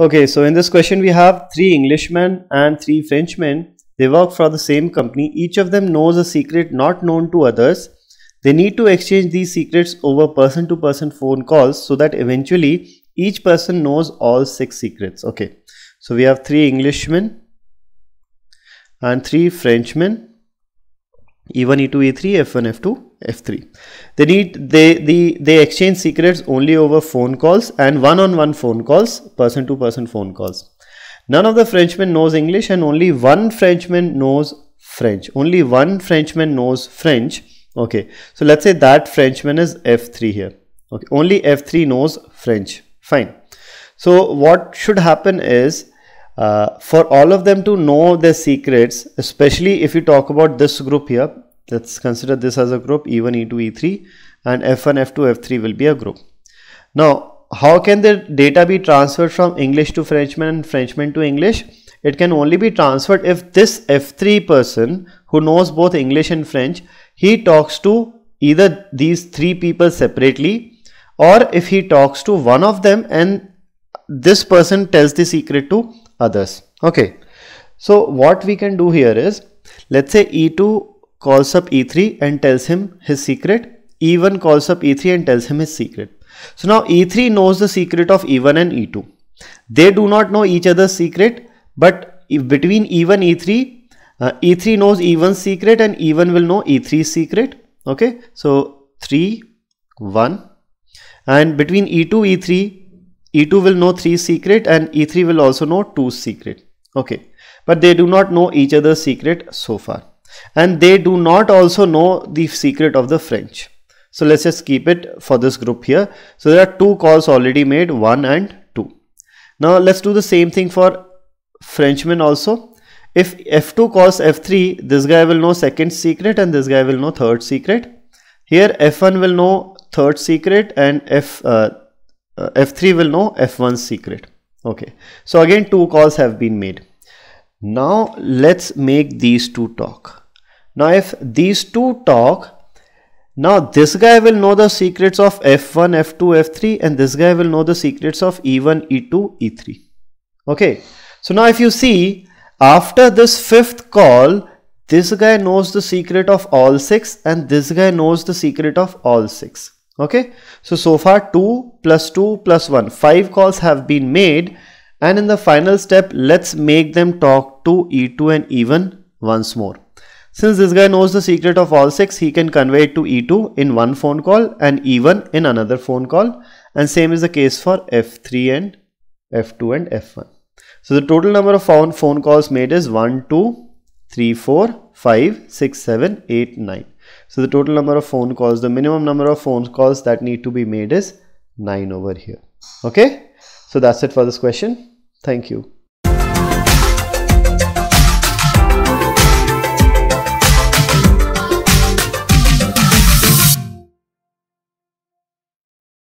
Okay, so in this question we have three Englishmen and three Frenchmen. They work for the same company. Each of them knows a secret not known to others. They need to exchange these secrets over person to person phone calls so that eventually each person knows all six secrets. Okay, so we have three Englishmen and three Frenchmen E1, E2, E3, F1, F2, F3. They need they the they exchange secrets only over phone calls and one-on-one -on -one phone calls, person-to-person -person phone calls. None of the Frenchmen knows English and only one Frenchman knows French. Only one Frenchman knows French. Okay, so let's say that Frenchman is F3 here. Okay, only F3 knows French. Fine. So what should happen is uh, for all of them to know their secrets, especially if you talk about this group here, let's consider this as a group E1, E2, E3 and F1, F2, F3 will be a group. Now, how can the data be transferred from English to Frenchman and Frenchman to English? It can only be transferred if this F3 person who knows both English and French, he talks to either these three people separately or if he talks to one of them and this person tells the secret to others okay so what we can do here is let's say e2 calls up e3 and tells him his secret e1 calls up e3 and tells him his secret so now e3 knows the secret of e1 and e2 they do not know each other's secret but between e1 e3 uh, e3 knows e1's secret and e1 will know e3's secret okay so 3 1 and between e2 e3 E2 will know 3 secret and E3 will also know 2 secret. Okay. But they do not know each other's secret so far. And they do not also know the secret of the French. So let's just keep it for this group here. So there are two calls already made, 1 and 2. Now let's do the same thing for Frenchman also. If F2 calls F3, this guy will know second secret and this guy will know third secret. Here F1 will know third secret and F uh, uh, F3 will know F1's secret. Okay, so again two calls have been made. Now let's make these two talk. Now if these two talk, now this guy will know the secrets of F1, F2, F3 and this guy will know the secrets of E1, E2, E3. Okay, so now if you see, after this fifth call, this guy knows the secret of all six and this guy knows the secret of all six okay so so far 2 plus 2 plus 1 5 calls have been made and in the final step let's make them talk to e2 and e1 once more since this guy knows the secret of all six he can convey it to e2 in one phone call and e1 in another phone call and same is the case for f3 and f2 and f1 so the total number of phone phone calls made is 1 2 3 4 5 6 7 8 9 so the total number of phone calls, the minimum number of phone calls that need to be made is 9 over here. Okay. So that's it for this question. Thank you.